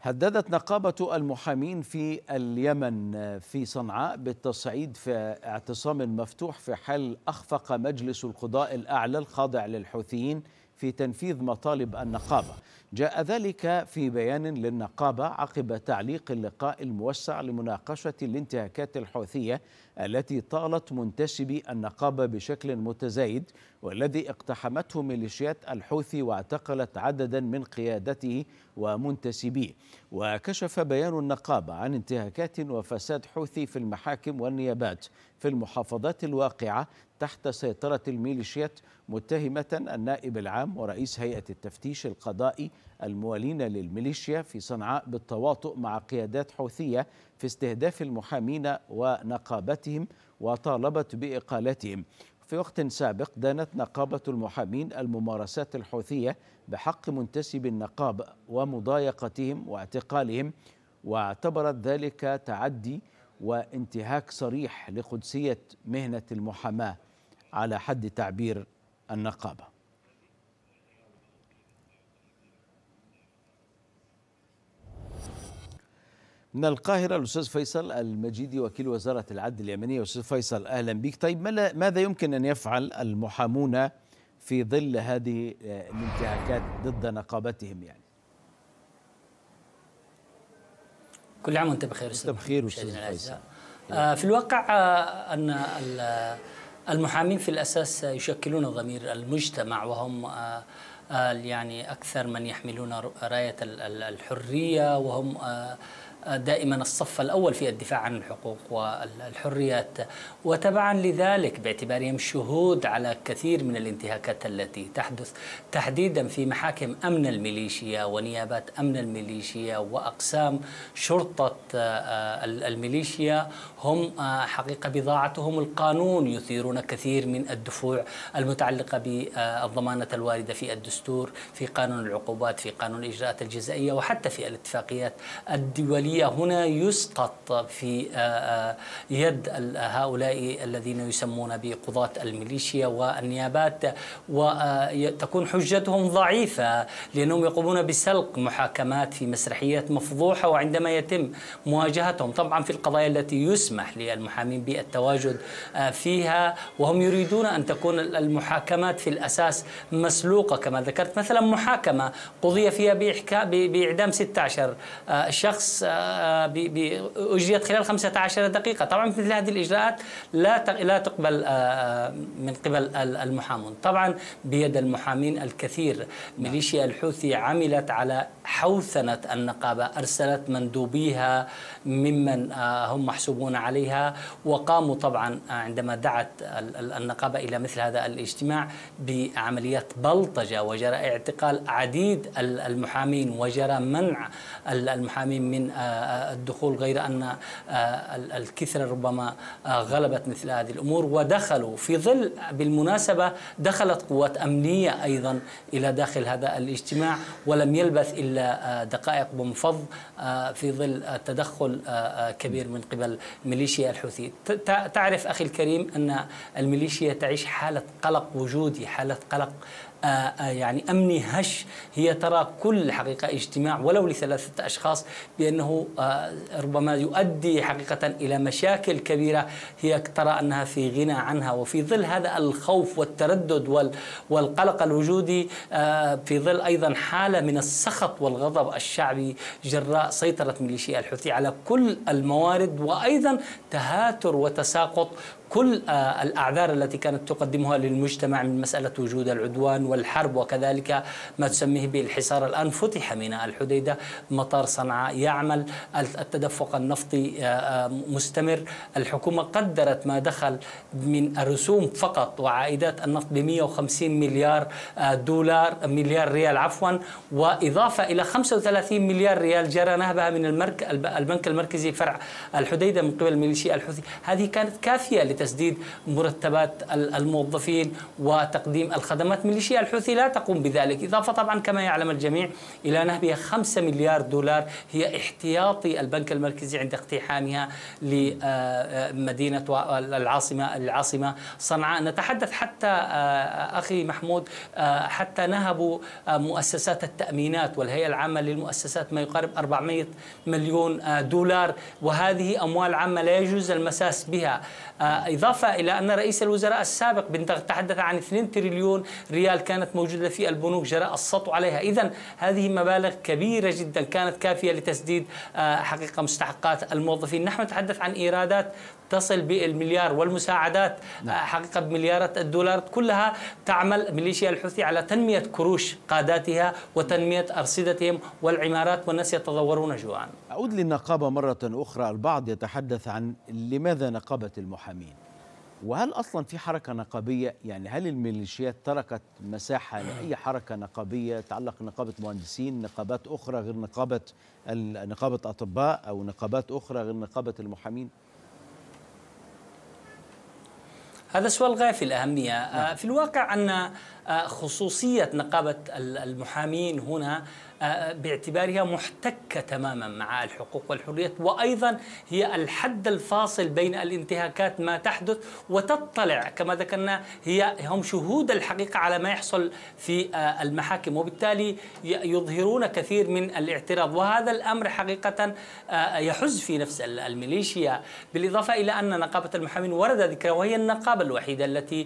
هددت نقابة المحامين في اليمن في صنعاء بالتصعيد في اعتصام مفتوح في حال أخفق مجلس القضاء الأعلى الخاضع للحوثيين في تنفيذ مطالب النقابه جاء ذلك في بيان للنقابه عقب تعليق اللقاء الموسع لمناقشه الانتهاكات الحوثيه التي طالت منتسبي النقابه بشكل متزايد والذي اقتحمته ميليشيات الحوثي واعتقلت عددا من قيادته ومنتسبيه وكشف بيان النقابه عن انتهاكات وفساد حوثي في المحاكم والنيابات في المحافظات الواقعه تحت سيطرة الميليشيات متهمة النائب العام ورئيس هيئة التفتيش القضائي الموالين للميليشيا في صنعاء بالتواطؤ مع قيادات حوثية في استهداف المحامين ونقابتهم وطالبت بإقالتهم في وقت سابق دانت نقابة المحامين الممارسات الحوثية بحق منتسب النقاب ومضايقتهم واعتقالهم واعتبرت ذلك تعدي وانتهاك صريح لقدسية مهنة المحاماة على حد تعبير النقابه من القاهرة الأستاذ فيصل المجيدي وكيل وزارة العدل اليمنية أستاذ فيصل أهلا بك طيب ماذا يمكن أن يفعل المحامون في ظل هذه آه، الانتهاكات ضد نقابتهم يعني كل عام وانت بخير استاذ بخير استاذ آه، في الواقع آه، ان المحامين في الأساس يشكلون ضمير المجتمع وهم آه، آه، يعني أكثر من يحملون راية الحرية وهم آه، دائما الصف الأول في الدفاع عن الحقوق والحريات وتبعا لذلك باعتبارهم شهود على كثير من الانتهاكات التي تحدث تحديدا في محاكم أمن الميليشيا ونيابات أمن الميليشيا وأقسام شرطة آه، الميليشيا هم آه، حقيقة بضاعتهم القانون يثيرون كثير من الدفوع المتعلقة بالضمانة الواردة في الدستور في قانون العقوبات في قانون الإجراءات الجزائية وحتى في الاتفاقيات الدولية الدولية هنا يسقط في آه، آه، يد هؤلاء الذين يسمون بقضاة الميليشيا والنيابات وتكون آه، حجتهم ضعيفة لأنهم يقومون بسلق محاكمات في مسرحيات مفضوحة وعندما يتم مواجهتهم طبعا في القضايا التي يسمح للمحامين بالتواجد فيها وهم يريدون أن تكون المحاكمات في الأساس مسلوقة كما ذكرت مثلا محاكمة قضي فيها بإعدام 16 شخص اجريت خلال 15 دقيقه طبعا مثل هذه الاجراءات لا لا تقبل آه، آه، من قبل المحامون طبعا بيد المحامين الكثير ميليشيا الحوثي عملت على حوثنه النقابه ارسلت مندوبيها ممن آه، هم محسوبون عليها وقاموا طبعا عندما دعت النقابه الى مثل هذا الاجتماع بعمليات بلطجه وجرى اعتقال عديد المحامين وجرى منع المحامين من الدخول غير أن آه، الكثرة ربما آه، غلبت مثل هذه الأمور ودخلوا في ظل بالمناسبة دخلت قوات أمنية أيضا إلى داخل هذا الاجتماع ولم يلبث إلا آه، دقائق بمفض في ظل تدخل كبير من قبل ميليشيا الحوثي تعرف أخي الكريم أن الميليشيا تعيش حالة قلق وجودي حالة قلق آه، آه، يعني أمني هش هي ترى كل حقيقة اجتماع ولو لثلاثة أشخاص بأنه آه، ربما يؤدي حقيقة إلى مشاكل كبيرة هي ترى أنها في غنى عنها وفي ظل هذا الخوف والتردد والقلق الوجودي في ظل أيضا حالة من السخط والغضب الشعبي جراء سيطرة ميليشيا الحوثي على كل الموارد وأيضا تهاتر وتساقط كل آه، الأعذار التي كانت تقدمها للمجتمع من مسألة وجود العدوان والحرب وكذلك ما تسميه بالحصار الآن فتح ميناء الحديدة مطار صنعاء يعمل التدفق النفطي آه، آه، مستمر الحكومة قدرت ما دخل من الرسوم فقط وعائدات النفط ب 150 مليار دولار مليار ريال عفوا وإضافة إلى 35 مليار ريال جرى نهبها من البنك المركزي فرع الحديدة من قبل ميليشيا الحوثي هذه كانت كافية لتسديد مرتبات الموظفين وتقديم الخدمات ميليشيا الحوثي لا تقوم بذلك إضافة طبعا كما يعلم الجميع إلى نهبها 5 مليار دولار هي احتياطي البنك المركزي عند اقتحامها لمدينة العاصمة العاصمة صنعاء نتحدث حتى آه، أخي محمود آه، حتى نهبوا آه، مؤسسات التأمينات والهيئة العامة للمؤسسات ما يقارب 400 مليون دولار وهذه أموال عامة لا يجوز المساس بها إضافة إلى أن رئيس الوزراء السابق تحدث عن 2 تريليون ريال كانت موجودة في البنوك جراء السطو عليها إذا هذه مبالغ كبيرة جدا كانت كافية لتسديد آه، حقيقة مستحقات الموظفين نحن نتحدث عن إيرادات تصل بالمليار والمساعدات نعم. آه، حقيقة بمليارات الدولارات كلها تعمل ميليشيا الحوثي على تنمية كروش قاداتها وتنمية أرصدتهم والعمارات والناس يتضورون جوعا أعود للنقابة مرة أخرى البعض يتحدث عن لماذا نقابة المحامين وهل اصلا في حركه نقابيه يعني هل الميليشيات تركت مساحه لاي حركه نقابيه تعلق نقابه مهندسين نقابات اخرى غير نقابه نقابه اطباء او نقابات اخرى غير نقابه المحامين هذا سؤال غاية في الأهمية آه، نعم. في الواقع أن آه، خصوصية نقابة المحامين هنا آه، آه، باعتبارها محتكة تماما مع الحقوق والحريات وأيضا هي الحد الفاصل بين الانتهاكات ما تحدث وتطلع كما ذكرنا هي هم شهود الحقيقة على ما يحصل في آه، المحاكم وبالتالي يظهرون كثير من الاعتراض وهذا الأمر حقيقة يحز في نفس الميليشيا بالإضافة إلى أن نقابة المحامين ورد ذكرها وهي النقابة الوحيدة التي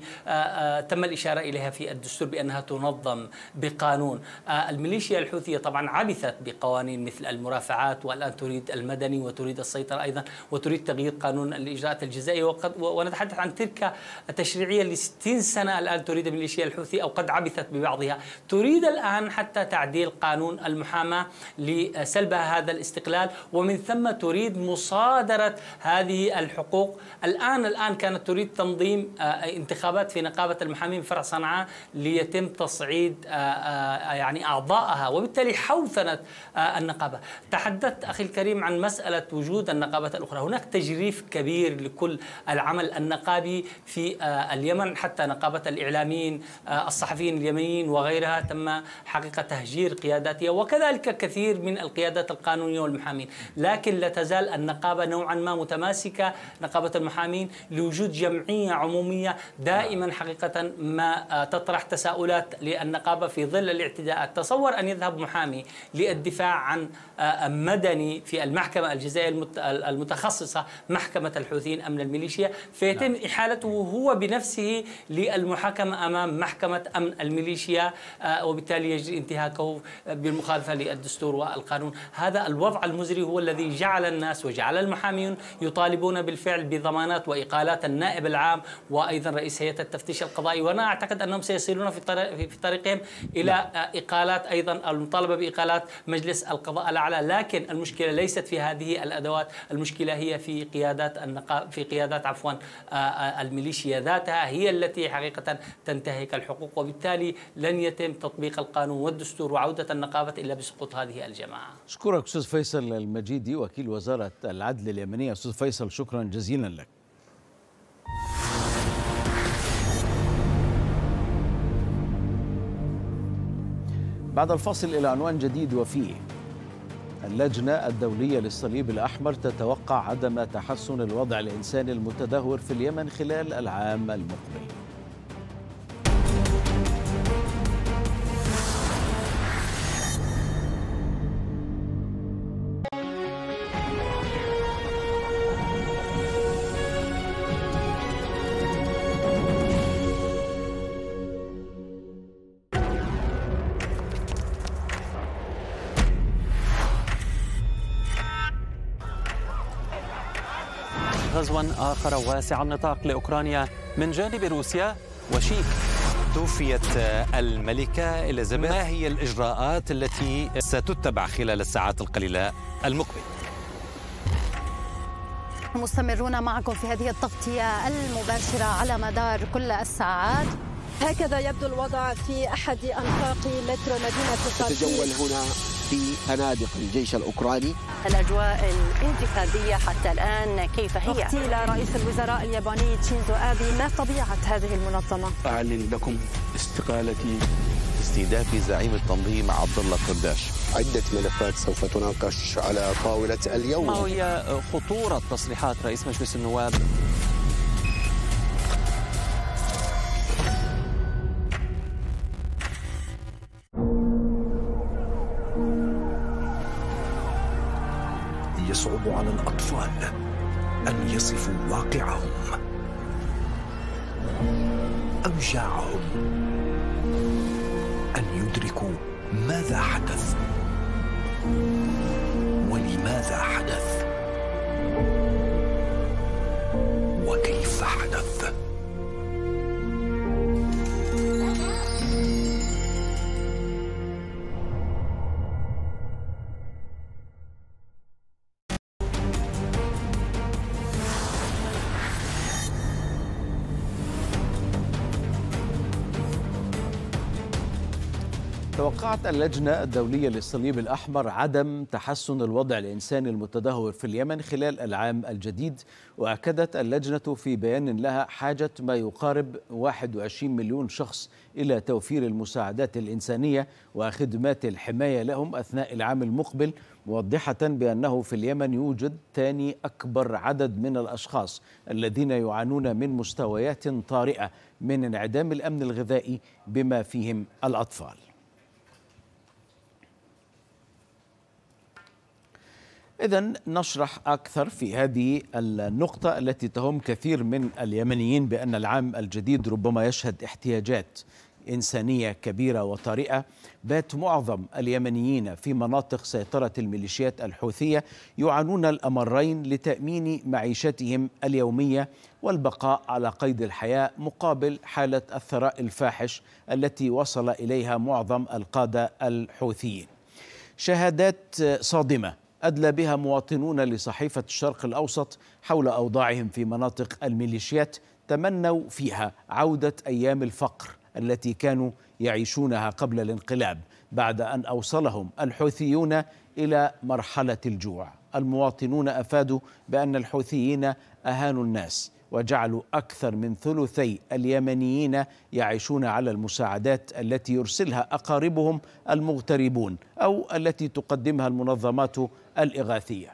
تم الإشارة إليها في الدستور بأنها تنظم بقانون الميليشيا الحوثية طبعا عبثت بقوانين مثل المرافعات والآن تريد المدني وتريد السيطرة أيضا وتريد تغيير قانون الإجراءات الجزائية وقد ونتحدث عن تلك التشريعية ل 60 سنة الآن تريد ميليشيا الحوثي أو قد عبثت ببعضها تريد الآن حتى تعديل قانون المحاماة لسلبها هذا الاستقلال ومن ثم تريد مصادرة هذه الحقوق الآن الآن كانت تريد تنظيم آه، آه، انتخابات في نقابة المحامين فرع صنعاء ليتم تصعيد آه، يعني أعضائها وبالتالي وبالتالي حوثنت آه، النقابة تحدثت أخي الكريم عن مسألة وجود النقابات الأخرى هناك تجريف كبير لكل العمل النقابي في آه، اليمن حتى نقابة الإعلاميين آه، الصحفيين اليمنيين وغيرها تم حقيقة تهجير قياداتها وكذلك كثير من القيادات القانونية والمحامين لكن لا تزال النقابة نوعا ما متماسكة نقابة المحامين لوجود جمعية عمومية دائما نعم. حقيقة ما تطرح تساؤلات للنقابة في ظل الاعتداءات تصور أن يذهب محامي محامي للدفاع عن آه، مدني في المحكمة الجزائية المتخصصة محكمة الحوثيين أمن الميليشيا فيتم نعم. إحالته هو بنفسه للمحاكمة أمام محكمة أمن الميليشيا آه، وبالتالي يجري انتهاكه بالمخالفة للدستور والقانون هذا الوضع المزري هو الذي جعل الناس وجعل المحاميون يطالبون بالفعل بضمانات وإقالات النائب العام وأيضا رئيس هيئة التفتيش القضائي وأنا أعتقد أنهم سيصلون في طريقهم إلى نعم. آه، إقالات أيضا المطالبة بسبب إقالات مجلس القضاء الأعلى لكن المشكلة ليست في هذه الأدوات المشكلة هي في قيادات النقاب في قيادات عفوا الميليشيا ذاتها هي التي حقيقة تنتهك الحقوق وبالتالي لن يتم تطبيق القانون والدستور وعودة النقابة إلا بسقوط هذه الجماعة أشكرك أستاذ فيصل المجيدي وكيل وزارة العدل اليمنية أستاذ فيصل شكرا جزيلا لك بعد الفاصل إلى عنوان جديد وفيه اللجنة الدولية للصليب الأحمر تتوقع عدم تحسن الوضع الإنساني المتدهور في اليمن خلال العام المقبل آخر واسع النطاق لأوكرانيا من جانب روسيا وشيك توفيت الملكة إليزابيث ما هي الإجراءات التي ستتبع خلال الساعات القليلة المقبلة؟ مستمرون معكم في هذه التغطية المباشرة على مدار كل الساعات هكذا يبدو الوضع في أحد أنفاق مترو مدينة تتجول هنا في فنادق الجيش الأوكراني الأجواء الانتخابية حتى الآن كيف هي؟ اغتيل رئيس الوزراء الياباني تشينزو أبي ما طبيعة هذه المنظمة؟ أعلن لكم استقالتي استهداف زعيم التنظيم عبد الله قرداش عدة ملفات سوف تناقش على طاولة اليوم ما هي خطورة تصريحات رئيس مجلس النواب أن يدركوا ماذا حدث ولماذا حدث وكيف حدث استطاعت اللجنة الدولية للصليب الأحمر عدم تحسن الوضع الإنساني المتدهور في اليمن خلال العام الجديد وأكدت اللجنة في بيان لها حاجة ما يقارب 21 مليون شخص إلى توفير المساعدات الإنسانية وخدمات الحماية لهم أثناء العام المقبل موضحة بأنه في اليمن يوجد ثاني أكبر عدد من الأشخاص الذين يعانون من مستويات طارئة من انعدام الأمن الغذائي بما فيهم الأطفال إذا نشرح أكثر في هذه النقطة التي تهم كثير من اليمنيين بأن العام الجديد ربما يشهد احتياجات إنسانية كبيرة وطارئة بات معظم اليمنيين في مناطق سيطرة الميليشيات الحوثية يعانون الأمرين لتأمين معيشتهم اليومية والبقاء على قيد الحياة مقابل حالة الثراء الفاحش التي وصل إليها معظم القادة الحوثيين شهادات صادمة أدلى بها مواطنون لصحيفة الشرق الأوسط حول أوضاعهم في مناطق الميليشيات تمنوا فيها عودة أيام الفقر التي كانوا يعيشونها قبل الانقلاب بعد أن أوصلهم الحوثيون إلى مرحلة الجوع المواطنون أفادوا بأن الحوثيين أهانوا الناس وجعلوا أكثر من ثلثي اليمنيين يعيشون على المساعدات التي يرسلها أقاربهم المغتربون أو التي تقدمها المنظمات الإغاثية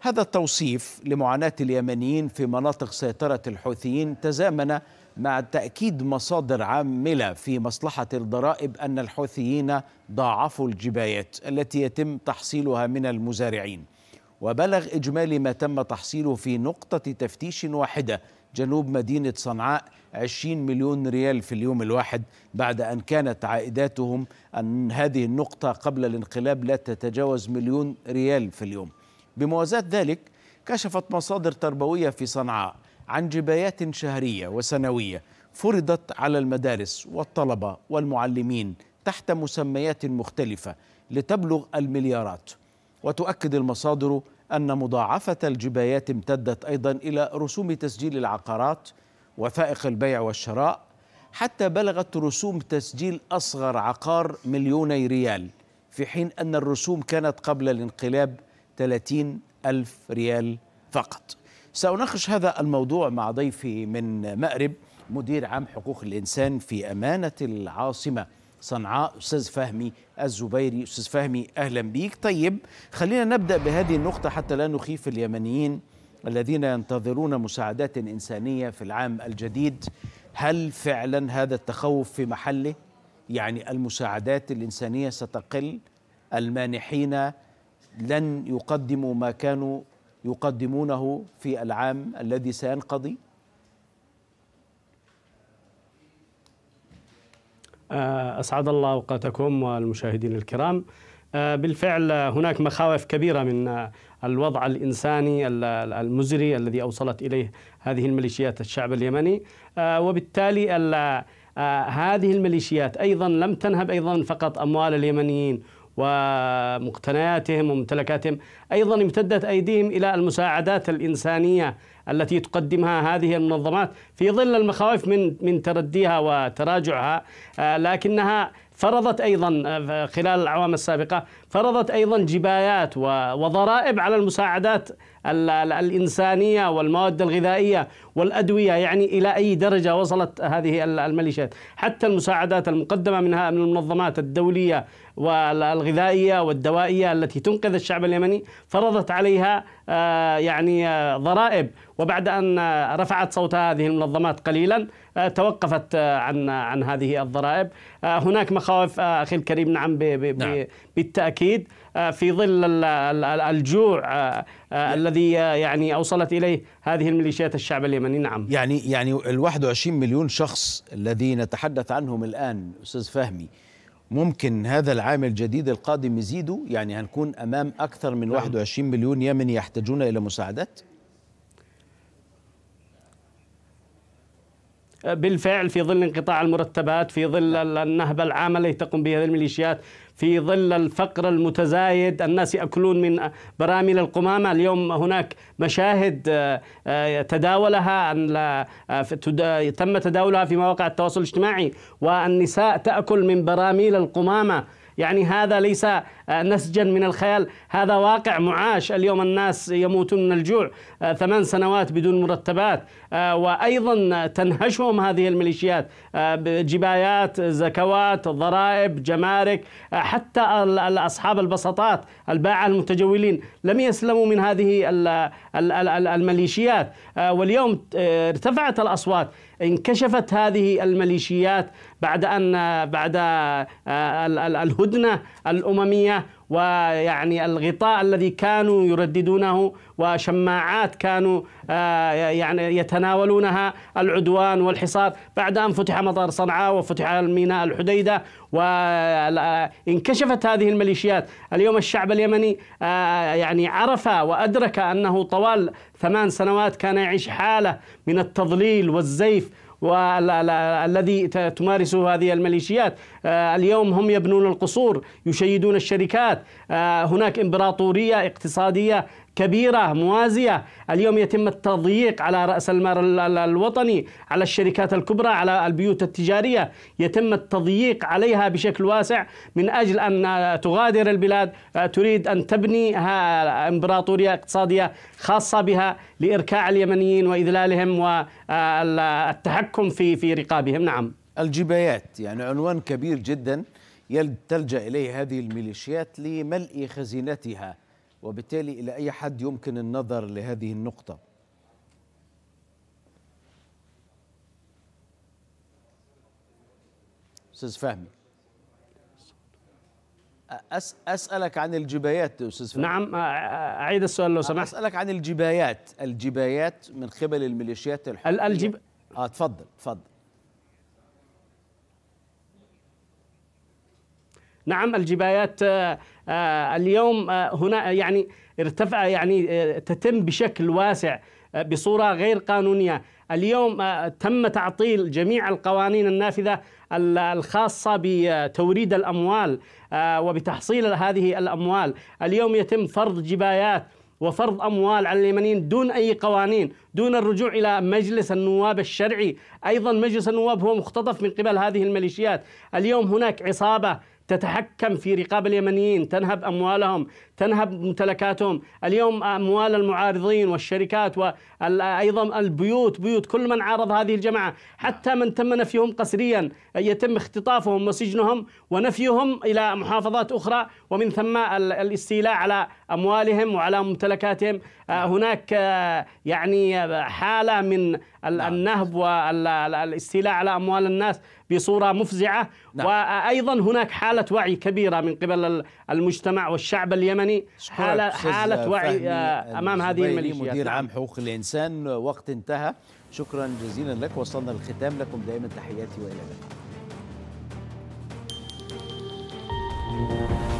هذا التوصيف لمعاناة اليمنيين في مناطق سيطرة الحوثيين تزامن مع تأكيد مصادر عاملة في مصلحة الضرائب أن الحوثيين ضاعفوا الجبايات التي يتم تحصيلها من المزارعين وبلغ إجمالي ما تم تحصيله في نقطة تفتيش واحدة جنوب مدينة صنعاء 20 مليون ريال في اليوم الواحد بعد أن كانت عائداتهم أن هذه النقطة قبل الانقلاب لا تتجاوز مليون ريال في اليوم بموازاة ذلك كشفت مصادر تربوية في صنعاء عن جبايات شهرية وسنوية فرضت على المدارس والطلبة والمعلمين تحت مسميات مختلفة لتبلغ المليارات وتؤكد المصادر أن مضاعفة الجبايات امتدت أيضا إلى رسوم تسجيل العقارات وثائق البيع والشراء حتى بلغت رسوم تسجيل أصغر عقار مليوني ريال في حين أن الرسوم كانت قبل الانقلاب 30 ألف ريال فقط سأناقش هذا الموضوع مع ضيفي من مأرب مدير عام حقوق الإنسان في أمانة العاصمة صنعاء أستاذ فهمي الزبيري أستاذ فهمي أهلا بيك طيب خلينا نبدأ بهذه النقطة حتى لا نخيف اليمنيين الذين ينتظرون مساعدات إنسانية في العام الجديد هل فعلا هذا التخوف في محله يعني المساعدات الإنسانية ستقل المانحين لن يقدموا ما كانوا يقدمونه في العام الذي سينقضي آه، أسعد الله أوقاتكم والمشاهدين الكرام آه، بالفعل هناك مخاوف كبيرة من آه، الوضع الإنساني المزري الذي أوصلت إليه هذه الميليشيات الشعب اليمني وبالتالي هذه الميليشيات أيضا لم تنهب أيضا فقط أموال اليمنيين ومقتنياتهم وممتلكاتهم أيضا امتدت أيديهم إلى المساعدات الإنسانية التي تقدمها هذه المنظمات في ظل المخاوف من من ترديها وتراجعها آه، لكنها فرضت ايضا آه، خلال الاعوام السابقه فرضت ايضا جبايات وضرائب على المساعدات الانسانيه والمواد الغذائيه والادويه يعني الى اي درجه وصلت هذه الميليشيات حتى المساعدات المقدمه منها من المنظمات الدوليه والغذائية والدوائية التي تنقذ الشعب اليمني فرضت عليها آه، يعني آه، ضرائب وبعد أن آه، رفعت صوت هذه المنظمات قليلا توقفت عن عن هذه الضرائب هناك مخاوف أخي الكريم نعم, نعم. بالتأكيد في ظل الجوع الذي يعني أوصلت إليه هذه الميليشيات الشعب اليمني نعم يعني يعني ال 21 مليون شخص الذي نتحدث عنهم الآن أستاذ فهمي ممكن هذا العام الجديد القادم يزيدوا يعني هنكون أمام أكثر من 21 نعم. مليون يمني يحتاجون إلى مساعدات بالفعل في ظل انقطاع المرتبات في ظل نعم. النهبة العامة التي تقوم بها الميليشيات في ظل الفقر المتزايد الناس يأكلون من براميل القمامة اليوم هناك مشاهد آه، آه، تداولها آه، تم تداولها في مواقع التواصل الاجتماعي والنساء تأكل من براميل القمامة يعني هذا ليس نسجا من الخيال هذا واقع معاش اليوم الناس يموتون من الجوع ثمان سنوات بدون مرتبات وأيضا تنهشهم هذه الميليشيات آه، جبايات زكوات ضرائب جمارك آه، حتى أصحاب البسطات الباعة المتجولين لم يسلموا من هذه الميليشيات آه، واليوم ارتفعت الأصوات انكشفت هذه الميليشيات بعد أن بعد الهدنة الأممية ويعني الغطاء الذي كانوا يرددونه وشماعات كانوا آه، يعني يتناولونها العدوان والحصار بعد أن فتح مطار صنعاء وفتح ميناء الحديدة وانكشفت هذه الميليشيات اليوم الشعب اليمني آه، يعني عرف وأدرك أنه طوال ثمان سنوات كان يعيش حالة من التضليل والزيف والذي تمارسه هذه الميليشيات آه، اليوم هم يبنون القصور يشيدون الشركات آه، هناك امبراطورية اقتصادية كبيرة موازية اليوم يتم التضييق على رأس المال الوطني على الشركات الكبرى على البيوت التجارية يتم التضييق عليها بشكل واسع من أجل أن تغادر البلاد آه، تريد أن تبني إمبراطورية اقتصادية خاصة بها لإركاع اليمنيين وإذلالهم والتحكم آه، في في رقابهم نعم الجبايات يعني عنوان كبير جدا تلجأ إليه هذه الميليشيات لملء خزينتها وبالتالي إلى أي حد يمكن النظر لهذه النقطة أستاذ فهمي أسألك عن الجبايات أستاذ فهمي نعم أعيد السؤال لو سمحت أسألك عن الجبايات الجبايات من قبل الميليشيات الحكومية الجب... آه تفضل تفضل نعم الجبايات آه، آه، اليوم آه، هنا يعني ارتفع يعني تتم بشكل واسع بصورة غير قانونية اليوم تم تعطيل جميع القوانين النافذة الخاصة بتوريد الأموال وبتحصيل هذه الأموال اليوم يتم فرض جبايات وفرض أموال على اليمنيين دون أي قوانين دون الرجوع إلى مجلس النواب الشرعي أيضا مجلس النواب هو مختطف من قبل هذه الميليشيات اليوم هناك عصابة تتحكم في رقاب اليمنيين تنهب أموالهم تنهب ممتلكاتهم اليوم أموال آه، المعارضين والشركات وأيضا آه، البيوت بيوت كل من عارض هذه الجماعة حتى من تم نفيهم قسريا آه، يتم اختطافهم وسجنهم ونفيهم إلى محافظات أخرى ومن ثم الاستيلاء على أموالهم وعلى ممتلكاتهم هناك يعني حالة من نعم. النهب والاستيلاء على أموال الناس بصورة مفزعة نعم. وأيضا هناك حالة وعي كبيرة من قبل المجتمع والشعب اليمني الانساني يعني حاله حاله وعي آه، امام هذه المليشيات مدير نعم. عام حقوق الانسان وقت انتهى شكرا جزيلا لك وصلنا للختام لكم دائما تحياتي والى اللقاء thank you